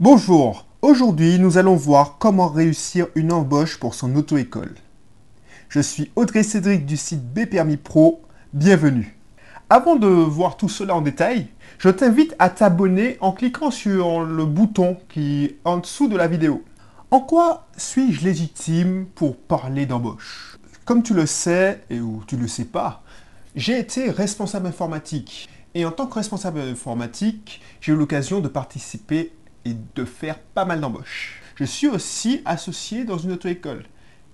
Bonjour, aujourd'hui nous allons voir comment réussir une embauche pour son auto-école. Je suis Audrey Cédric du site Bpermi Pro, bienvenue. Avant de voir tout cela en détail, je t'invite à t'abonner en cliquant sur le bouton qui est en dessous de la vidéo. En quoi suis-je légitime pour parler d'embauche Comme tu le sais, et ou tu le sais pas, j'ai été responsable informatique. Et en tant que responsable informatique, j'ai eu l'occasion de participer et de faire pas mal d'embauches. Je suis aussi associé dans une auto-école.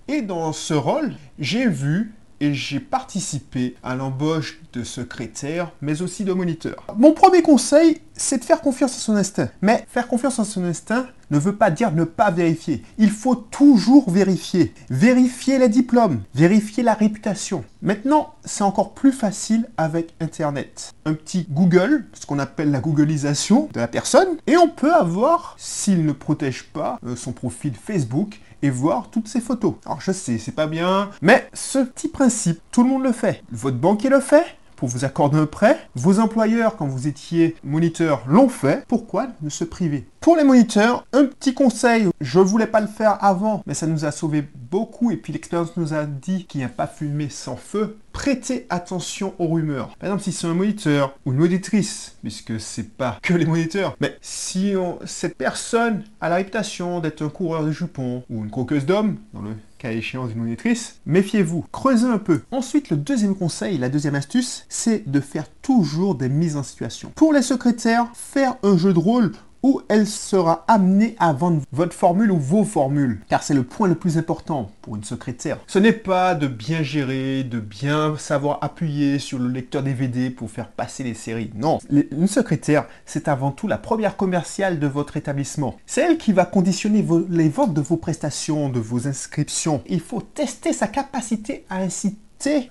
Et dans ce rôle, j'ai vu et j'ai participé à l'embauche de secrétaire, mais aussi de moniteur. Mon premier conseil c'est de faire confiance à son instinct. Mais faire confiance à son instinct ne veut pas dire ne pas vérifier. Il faut toujours vérifier. Vérifier les diplômes, vérifier la réputation. Maintenant, c'est encore plus facile avec Internet. Un petit Google, ce qu'on appelle la Googleisation de la personne, et on peut avoir, s'il ne protège pas euh, son profil Facebook, et voir toutes ses photos. Alors je sais, c'est pas bien, mais ce petit principe, tout le monde le fait. Votre banquier le fait, pour vous accorder un prêt. Vos employeurs, quand vous étiez moniteur, l'ont fait. Pourquoi ne se priver Pour les moniteurs, un petit conseil, je voulais pas le faire avant, mais ça nous a sauvé beaucoup, et puis l'expérience nous a dit qu'il n'y a pas fumé sans feu, prêtez attention aux rumeurs. Par exemple, si c'est un moniteur ou une auditrice puisque c'est pas que les moniteurs, mais si cette personne a la réputation d'être un coureur de jupons ou une croqueuse d'hommes, dans le cas échéant d'une monitrice, méfiez-vous, creusez un peu. Ensuite, le deuxième conseil, la deuxième astuce, c'est de faire toujours des mises en situation. Pour les secrétaires, faire un jeu de rôle où elle sera amenée à vendre votre formule ou vos formules, car c'est le point le plus important pour une secrétaire. Ce n'est pas de bien gérer, de bien savoir appuyer sur le lecteur DVD pour faire passer les séries. Non, une secrétaire, c'est avant tout la première commerciale de votre établissement. C'est elle qui va conditionner les ventes de vos prestations, de vos inscriptions. Il faut tester sa capacité à inciter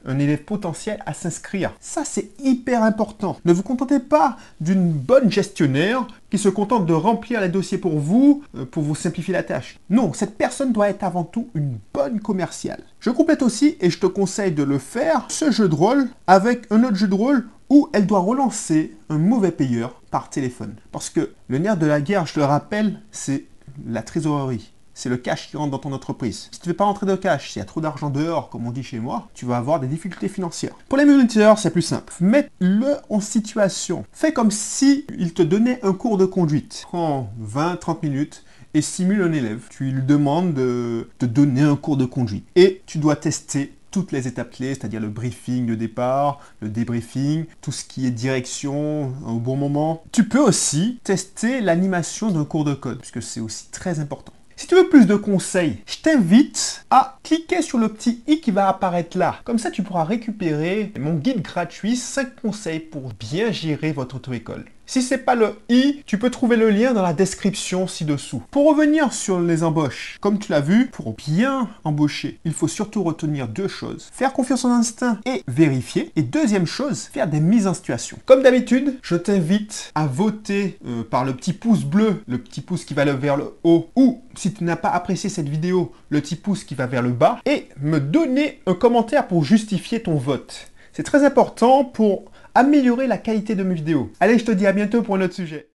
un élève potentiel à s'inscrire. Ça, c'est hyper important. Ne vous contentez pas d'une bonne gestionnaire qui se contente de remplir les dossiers pour vous, euh, pour vous simplifier la tâche. Non, cette personne doit être avant tout une bonne commerciale. Je complète aussi, et je te conseille de le faire, ce jeu de rôle avec un autre jeu de rôle où elle doit relancer un mauvais payeur par téléphone. Parce que le nerf de la guerre, je le rappelle, c'est la trésorerie c'est le cash qui rentre dans ton entreprise. Si tu ne fais pas rentrer de cash, s'il y a trop d'argent dehors, comme on dit chez moi, tu vas avoir des difficultés financières. Pour les moniteurs, c'est plus simple. Mets-le en situation. Fais comme si il te donnait un cours de conduite. Prends 20-30 minutes et simule un élève. Tu lui demandes de te donner un cours de conduite. Et tu dois tester toutes les étapes clés, c'est-à-dire le briefing de départ, le débriefing, tout ce qui est direction au bon moment. Tu peux aussi tester l'animation d'un cours de code, puisque c'est aussi très important. Si tu veux plus de conseils, je t'invite à cliquer sur le petit i qui va apparaître là. Comme ça, tu pourras récupérer mon guide gratuit 5 conseils pour bien gérer votre auto-école. Si c'est pas le i, tu peux trouver le lien dans la description ci-dessous. Pour revenir sur les embauches, comme tu l'as vu, pour bien embaucher, il faut surtout retenir deux choses. Faire confiance en instinct et vérifier. Et deuxième chose, faire des mises en situation. Comme d'habitude, je t'invite à voter euh, par le petit pouce bleu, le petit pouce qui va vers le haut, ou si tu n'as pas apprécié cette vidéo, le petit pouce qui va vers le bas, et me donner un commentaire pour justifier ton vote. C'est très important pour améliorer la qualité de mes vidéos. Allez, je te dis à bientôt pour un autre sujet.